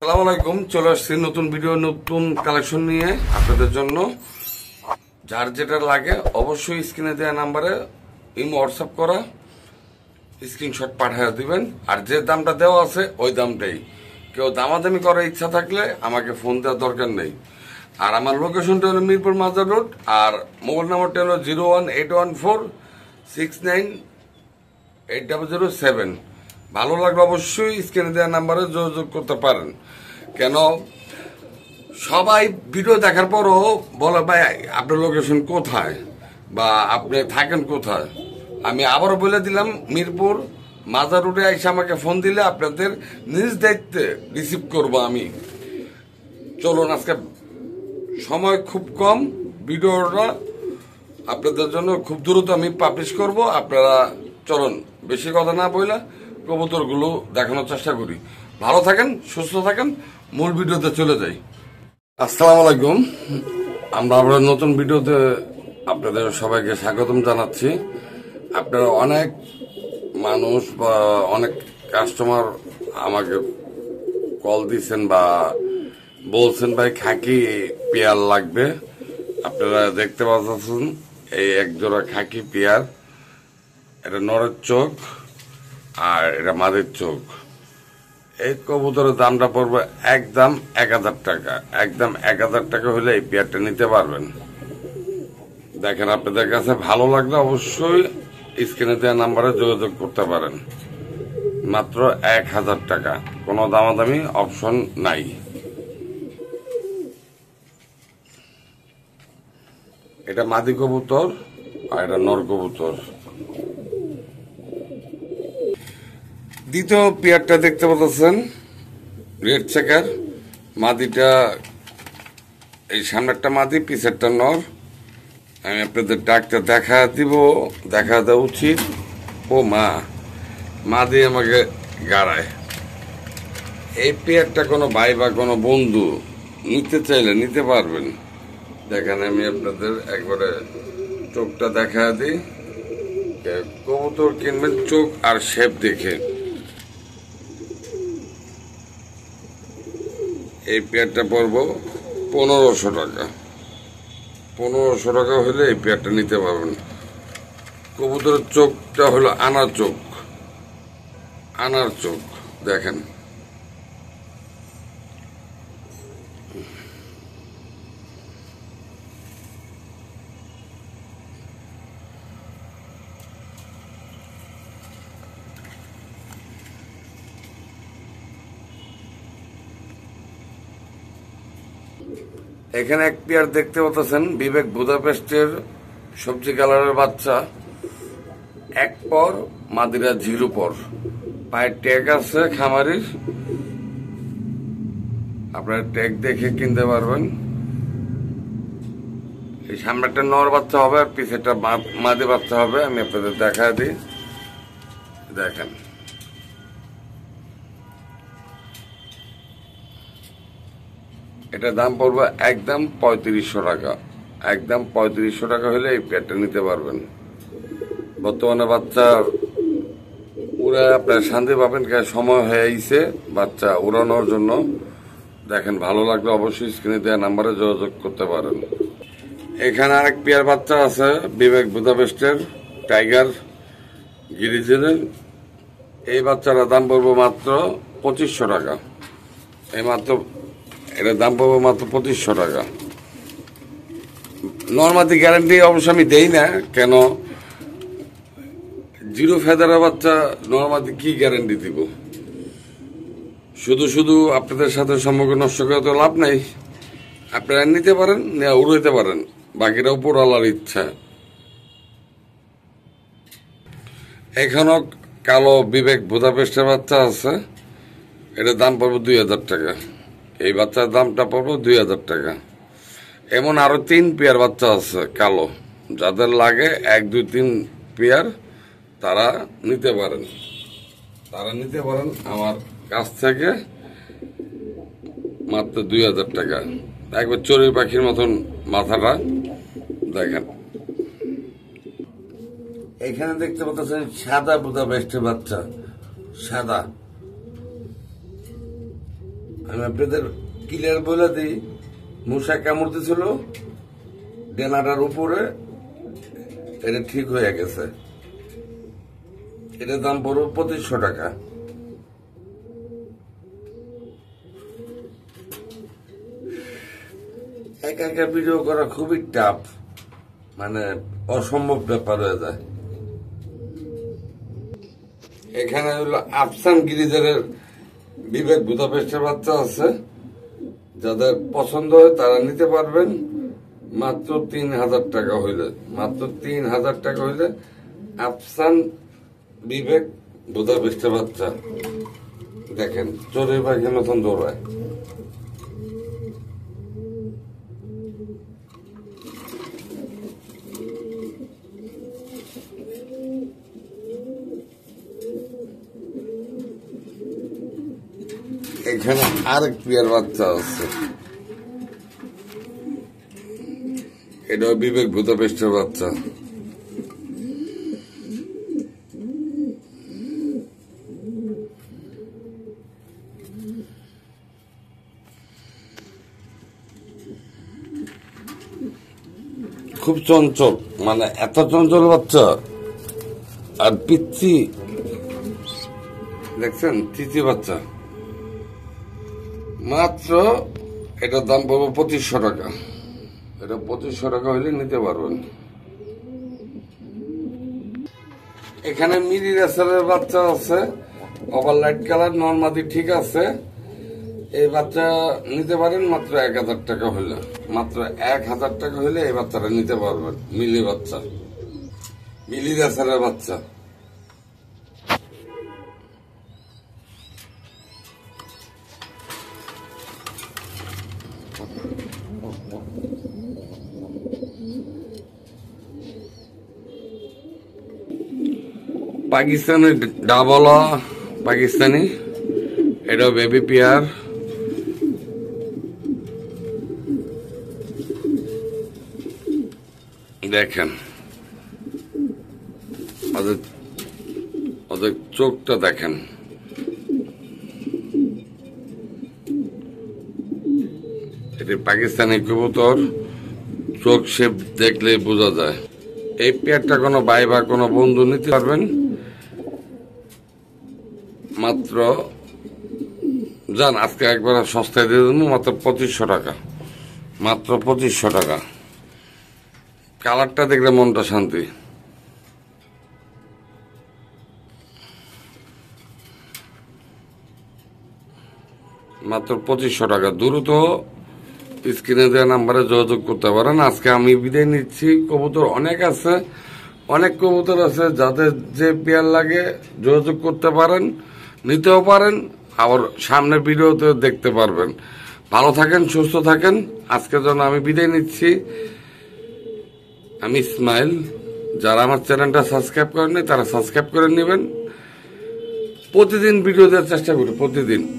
আসসালামু আলাইকুম চলে আসছি নতুন ভিডিও নতুন কালেকশন নিয়ে আপনাদের জন্য যার যেটা লাগে অবশ্যই স্ক্রিনে দেওয়া নাম্বারে ইমো হোয়াটসঅ্যাপ করা স্ক্রিনশট পাঠিয়ে দিবেন আর যে দামটা দেওয়া আছে ওই দামটাই কেউ দামাদামি করার ইচ্ছা থাকলে আমাকে ফোন দেওয়ার দরকার নেই আর আমার লোকেশনটা হলো মিরপুর মাজার রোড আর মোবাইল নাম্বারটা হলো zero one eight one four six nine eight double zero seven ভালো লাগলে অবশ্যই স্ক্রিনে দেওয়া নাম্বারে যোগাযোগ করতে পারেন কেন সবাই ভিডিও দেখার পরও বলে ভাই আপনার লোকেশন কোথায় বা আপনি থাকেন কোথায় আমি আবারও বলে দিলাম মিরপুর মাজার রোডে এসে আমাকে ফোন দিলে আপনাদের নিজ দায়িত্বে রিসিভ করব আমি চলুন আজকে সময় খুব কম ভিডিওটা আপনাদের জন্য খুব দ্রুত আমি পাবলিশ করব আপনারা চলুন বেশি কথা না বইলা কবুতরগুলো দেখানোর চেষ্টা করি ভালো থাকেন সুস্থ থাকেন মূল ভিডিওতে চলে যাই আসসালাম আলাইকুম আমরা আবার নতুন ভিডিওতে আপনাদের সবাইকে স্বাগতম জানাচ্ছি আপনারা অনেক মানুষ বা অনেক কাস্টমার আমাকে কল দিয়েছেন বা বলছেন ভাই খাকি পেয়ার লাগবে আপনারা দেখতে পাচ্ছেন এই একজোড়া খাকি পেয়ার এটা নরের চোখ আর এটা মাদের চোখ এই কবুতরের দামটা পড়বে একদম এক হাজার টাকা একদম এক হাজার টাকা হলে এই পেয়ারটা নিতে পারবেন দেখেন আপনাদের কাছে ভালো লাগলে অবশ্যই স্ক্রিনে দেওয়া নাম্বারে যোগাযোগ করতে পারেন মাত্র এক হাজার টাকা কোনো দামাদামি অপশন নাই এটা মাদি কবুতর আর এটা নর কবুতর দ্বিতীয় পেয়ারটা দেখতে পাচ্ছেন রেড চেকার মাদিটা এই সামনেরটা মাদি পিছেরটা নর আমি আপনাদের ডাকটা দেখা দিব দেখা দেওয়া উচিত ও মা মাদি আমাকে গাড়ায় এই পেয়ারটা কোনো ভাই বা কোনো বন্ধু নিতে চাইলে নিতে পারবেন দেখেন আমি আপনাদের একবারে চোখটা দেখা দিই কবুতর কিনবেন চোখ আর শেপ দেখে এই পেয়ারটা পরব পনেরোশো টাকা পনেরোশো টাকা হলে এই পেয়ারটা নিতে পারবেন কবুতরের চোখটা হলো আনার চোখ আনার চোখ দেখেন এখানে এক পেয়ার দেখতে পাচ্ছেন বিবেক বুদাপেস্টের সবজি কালারের বাচ্চা এক পর মাদিরা জিরো পর পায়ের ট্যাগ আছে খামারির আপনারা ট্যাগ দেখে কিনতে পারবেন এই সামনে একটা নর বাচ্চা হবে আর পিছেটা মাদি বাচ্চা হবে আমি আপনাদের দেখা দিই দেখেন এটা দাম পড়বে একদম পঁয়ত্রিশশো টাকা একদম পঁয়ত্রিশশো টাকা হলে এই প্যাডটা নিতে পারবেন বর্তমানে বাচ্চার ওরা আপনার শান্তি পাবেন কে সময় হয়ে আইসে বাচ্চা উড়ানোর জন্য দেখেন ভালো লাগলে অবশ্যই স্ক্রিনে দেওয়া নাম্বারে যোগাযোগ করতে পারেন এখানে আরেক পেয়ার বাচ্চা আছে বিবেক বুদাপেস্টের টাইগার গিরিজেনের এই বাচ্চারা দাম পড়বো মাত্র পঁচিশশো টাকা এই মাত্র এটার দাম পড়বে মাত্র পঁচিশশো টাকা নর্মাদি গ্যারান্টি অবশ্য আমি দেই না কেন জিরো ফেদারা বাচ্চা নর্মাদি কি গ্যারান্টি দিব শুধু শুধু আপনাদের সাথে সম্পর্ক নষ্ট করে তো লাভ নাই আপনারা নিতে পারেন না উড়াইতে পারেন বাকিটা উপর আলার ইচ্ছা এখনো কালো বিবেক বুধাপেস্টের বাচ্চা আছে এটার দাম পড়বে দুই হাজার টাকা এই বাচ্চার দামটা পড়বো দুই হাজার টাকা এমন আরও তিন পেয়ার বাচ্চা আছে কালো যাদের লাগে এক দুই তিন পেয়ার তারা নিতে পারেন তারা নিতে পারেন আমার কাছ থেকে মাত্র দুই হাজার টাকা একবার চড়ুই পাখির মতন মাথাটা দেখেন এখানে দেখতে পাচ্ছেন সাদা বোধা বেষ্টে বাচ্চা সাদা আমি আপনাদের ক্লিয়ার বলে দিই মূষা কামড়তে ছিল ডেনাটার উপরে এটা ঠিক হয়ে গেছে এটার দাম পড়বে পঁচিশশো টাকা একা একা ভিডিও করা খুবই টাফ মানে অসম্ভব ব্যাপার হয়ে যায় এখানে হলো আফসান গিরিজারের বিবেক বুধাপেস্টের বাচ্চা আছে যাদের পছন্দ হয় তারা নিতে পারবেন মাত্র তিন হাজার টাকা হইলে মাত্র তিন হাজার টাকা হইলে আফসান বিবেক বুধাপেস্টের বাচ্চা দেখেন চোরের পাখি মতন দৌড়ায় এখানে আরেক প্রিয়ার বাচ্চা আছে এটা বিবেক ভূতপেষ্টের বাচ্চা খুব চঞ্চল মানে এত চঞ্চল বাচ্চা আর পিচ্ছি দেখছেন চিচি বাচ্চা মাত্র এটার দাম পড়বো পঁচিশশো টাকা এটা পঁচিশশো টাকা হইলে নিতে পারবেন এখানে মিরি রেসারের বাচ্চা আছে ওভার লাইট কালার নর্মাদি ঠিক আছে এই বাচ্চা নিতে পারেন মাত্র এক হাজার টাকা হইলে মাত্র এক হাজার টাকা হইলে এই বাচ্চাটা নিতে পারবেন মিলি বাচ্চা মিলি রেসারের বাচ্চা পাকিস্তানের ডাবল পাকিস্তানি এটা বেবি পেয়ার দেখেন ওদের চোখটা দেখেন এটি পাকিস্তানি কবুতর চোখ শেপ দেখলে বোঝা যায় এই পেয়ারটা কোনো ভাই বা কোনো বন্ধু নিতে পারবেন মাত্র যান আজকে একবার সস্তায় দিয়ে দেবো মাত্র পঁচিশশো টাকা মাত্র পঁচিশশো টাকা কালারটা দেখলে মনটা শান্তি মাত্র পঁচিশশো টাকা দ্রুত স্ক্রিনে দেওয়া নাম্বারে যোগাযোগ করতে পারেন আজকে আমি বিদায় নিচ্ছি কবুতর অনেক আছে অনেক কবুতর আছে যাদের যে পেয়ার লাগে যোগাযোগ করতে পারেন নিতেও পারেন আবার সামনের ভিডিওতে দেখতে পারবেন ভালো থাকেন সুস্থ থাকেন আজকের জন্য আমি বিদায় নিচ্ছি আমি ইসমাইল যারা আমার চ্যানেলটা সাবস্ক্রাইব করেননি তারা সাবস্ক্রাইব করে নেবেন প্রতিদিন ভিডিও দেওয়ার চেষ্টা করি প্রতিদিন